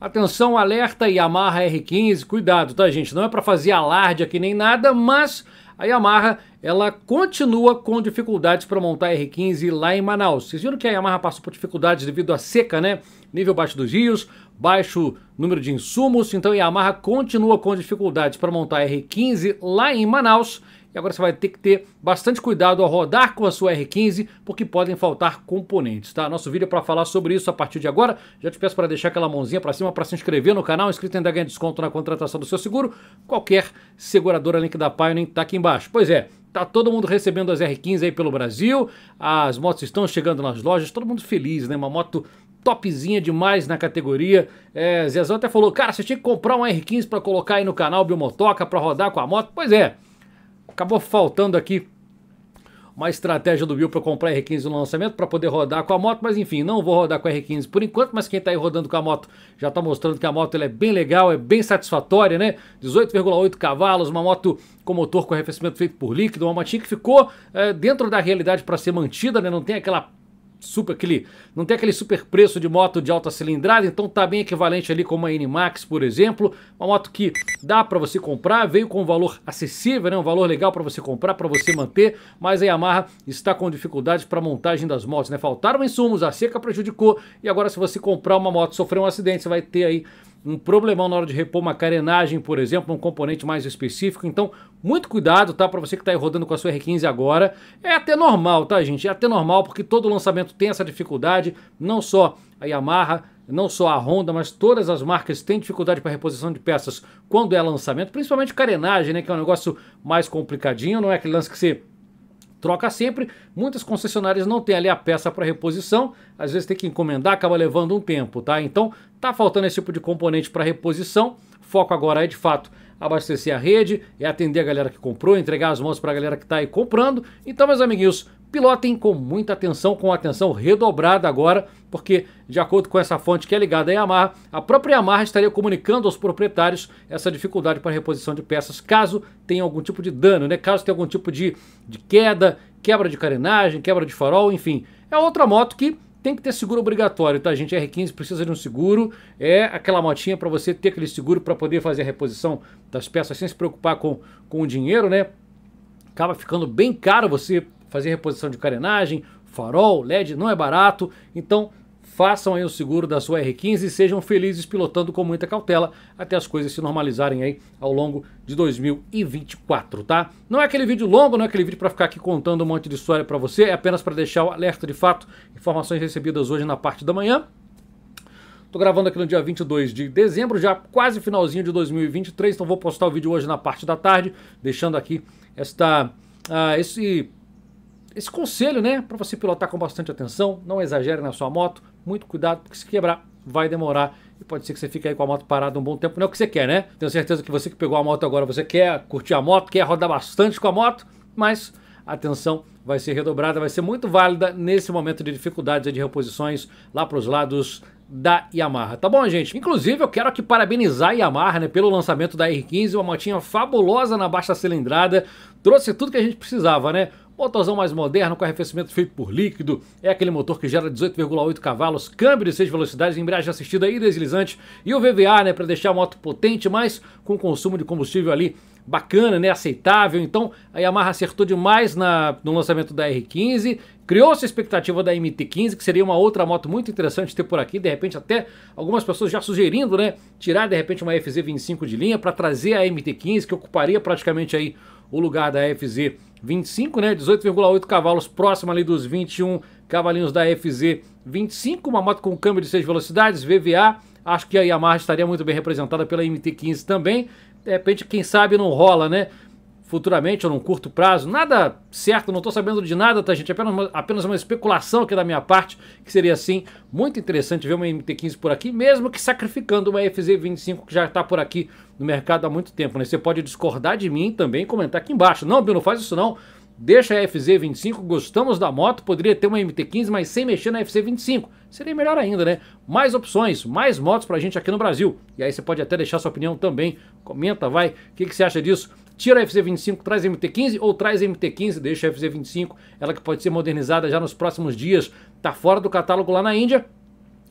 Atenção, alerta Yamaha R15, cuidado, tá gente? Não é para fazer alarde aqui nem nada, mas a Yamaha ela continua com dificuldades para montar R15 lá em Manaus. Vocês viram que a Yamaha passou por dificuldades devido à seca, né? Nível baixo dos rios, baixo número de insumos, então a Yamaha continua com dificuldades para montar R15 lá em Manaus e agora você vai ter que ter bastante cuidado ao rodar com a sua R15, porque podem faltar componentes, tá? Nosso vídeo é para falar sobre isso a partir de agora. Já te peço para deixar aquela mãozinha para cima para se inscrever no canal. Inscrito ainda ganha desconto na contratação do seu seguro. Qualquer seguradora, link da Pioneer tá aqui embaixo. Pois é, Tá todo mundo recebendo as R15 aí pelo Brasil, as motos estão chegando nas lojas, todo mundo feliz, né? Uma moto topzinha demais na categoria. É, Zezão até falou, cara, você tinha que comprar uma R15 para colocar aí no canal Bilmotoca, para rodar com a moto. Pois é, acabou faltando aqui uma estratégia do Bill para comprar R15 no lançamento para poder rodar com a moto, mas enfim, não vou rodar com a R15 por enquanto, mas quem está aí rodando com a moto já está mostrando que a moto é bem legal, é bem satisfatória, né? 18,8 cavalos, uma moto com motor com arrefecimento feito por líquido, uma motinha que ficou é, dentro da realidade para ser mantida, né? Não tem aquela super aquele, não tem aquele super preço de moto de alta cilindrada, então tá bem equivalente ali como a N-Max, por exemplo, uma moto que dá para você comprar, veio com um valor acessível, né, um valor legal para você comprar, para você manter, mas a Yamaha está com dificuldades para montagem das motos, né? Faltaram insumos, a seca prejudicou e agora se você comprar uma moto, sofrer um acidente, você vai ter aí um problemão na hora de repor uma carenagem, por exemplo, um componente mais específico. Então, muito cuidado, tá? Para você que está aí rodando com a sua R15 agora. É até normal, tá, gente? É até normal, porque todo lançamento tem essa dificuldade. Não só a Yamaha, não só a Honda, mas todas as marcas têm dificuldade para reposição de peças quando é lançamento, principalmente carenagem, né? Que é um negócio mais complicadinho, não é aquele lance que você troca sempre. Muitas concessionárias não têm ali a peça para reposição, às vezes tem que encomendar, acaba levando um tempo, tá? Então, tá faltando esse tipo de componente para reposição. Foco agora é de fato abastecer a rede, é atender a galera que comprou, entregar as mãos para a galera que está aí comprando. Então, meus amiguinhos, Pilotem com muita atenção, com atenção redobrada agora, porque, de acordo com essa fonte que é ligada à Yamaha, a própria Yamaha estaria comunicando aos proprietários essa dificuldade para reposição de peças, caso tenha algum tipo de dano, né? caso tenha algum tipo de, de queda, quebra de carenagem, quebra de farol, enfim. É outra moto que tem que ter seguro obrigatório, tá, gente? R15 precisa de um seguro, é aquela motinha para você ter aquele seguro para poder fazer a reposição das peças sem se preocupar com, com o dinheiro, né? Acaba ficando bem caro você fazer reposição de carenagem, farol, LED, não é barato. Então, façam aí o seguro da sua R15 e sejam felizes pilotando com muita cautela até as coisas se normalizarem aí ao longo de 2024, tá? Não é aquele vídeo longo, não é aquele vídeo para ficar aqui contando um monte de história para você, é apenas para deixar o alerta de fato, informações recebidas hoje na parte da manhã. Tô gravando aqui no dia 22 de dezembro, já quase finalzinho de 2023, então vou postar o vídeo hoje na parte da tarde, deixando aqui esta uh, esse esse conselho, né, para você pilotar com bastante atenção, não exagere na sua moto, muito cuidado, porque se quebrar vai demorar e pode ser que você fique aí com a moto parada um bom tempo, não é o que você quer, né? Tenho certeza que você que pegou a moto agora, você quer curtir a moto, quer rodar bastante com a moto, mas atenção vai ser redobrada, vai ser muito válida nesse momento de dificuldades e de reposições lá para os lados da Yamaha, tá bom, gente? Inclusive, eu quero aqui parabenizar a Yamaha, né, pelo lançamento da R15, uma motinha fabulosa na baixa cilindrada, trouxe tudo que a gente precisava, né? Motorzão mais moderno, com arrefecimento feito por líquido, é aquele motor que gera 18,8 cavalos, câmbio de 6 velocidades, embreagem assistida e deslizante, e o VVA, né, para deixar a moto potente, mas com consumo de combustível ali bacana, né, aceitável. Então, a Yamaha acertou demais na, no lançamento da R15, criou-se a expectativa da MT15, que seria uma outra moto muito interessante ter por aqui, de repente até algumas pessoas já sugerindo, né, tirar de repente uma FZ25 de linha para trazer a MT15, que ocuparia praticamente aí o lugar da FZ 25, né? 18,8 cavalos, próximo ali dos 21 cavalinhos da FZ 25, uma moto com câmbio de 6 velocidades, VVA. Acho que a Yamaha estaria muito bem representada pela MT15 também. De repente, quem sabe não rola, né? futuramente ou num curto prazo. Nada certo, não estou sabendo de nada, tá, gente? Apenas uma, apenas uma especulação aqui da minha parte, que seria assim, muito interessante ver uma MT-15 por aqui, mesmo que sacrificando uma FZ-25 que já está por aqui no mercado há muito tempo. Né? Você pode discordar de mim também comentar aqui embaixo. Não, Bruno, faz isso não. Deixa a FZ-25, gostamos da moto, poderia ter uma MT-15, mas sem mexer na FZ-25. Seria melhor ainda, né? Mais opções, mais motos pra gente aqui no Brasil. E aí você pode até deixar sua opinião também. Comenta, vai. O que, que você acha disso? tira a FZ25, traz a MT15 ou traz a MT15, deixa a FZ25, ela que pode ser modernizada já nos próximos dias, tá fora do catálogo lá na Índia,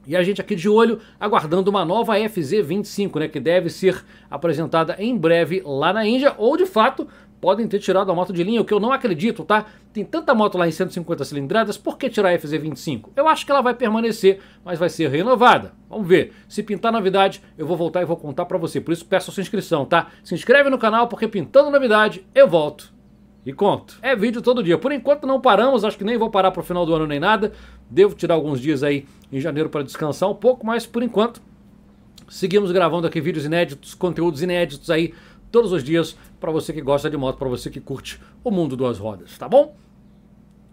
e a gente aqui de olho, aguardando uma nova FZ25, né, que deve ser apresentada em breve lá na Índia, ou de fato podem ter tirado a moto de linha, o que eu não acredito, tá? Tem tanta moto lá em 150 cilindradas, por que tirar a FZ25? Eu acho que ela vai permanecer, mas vai ser renovada. Vamos ver. Se pintar novidade, eu vou voltar e vou contar para você. Por isso peço a sua inscrição, tá? Se inscreve no canal, porque pintando novidade, eu volto e conto. É vídeo todo dia. Por enquanto não paramos, acho que nem vou parar para o final do ano nem nada. Devo tirar alguns dias aí em janeiro para descansar um pouco, mas por enquanto seguimos gravando aqui vídeos inéditos, conteúdos inéditos aí todos os dias para você que gosta de moto, para você que curte o mundo duas rodas, tá bom?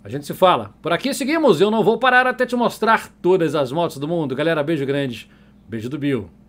A gente se fala. Por aqui seguimos, eu não vou parar até te mostrar todas as motos do mundo. Galera, beijo grande. Beijo do Bill.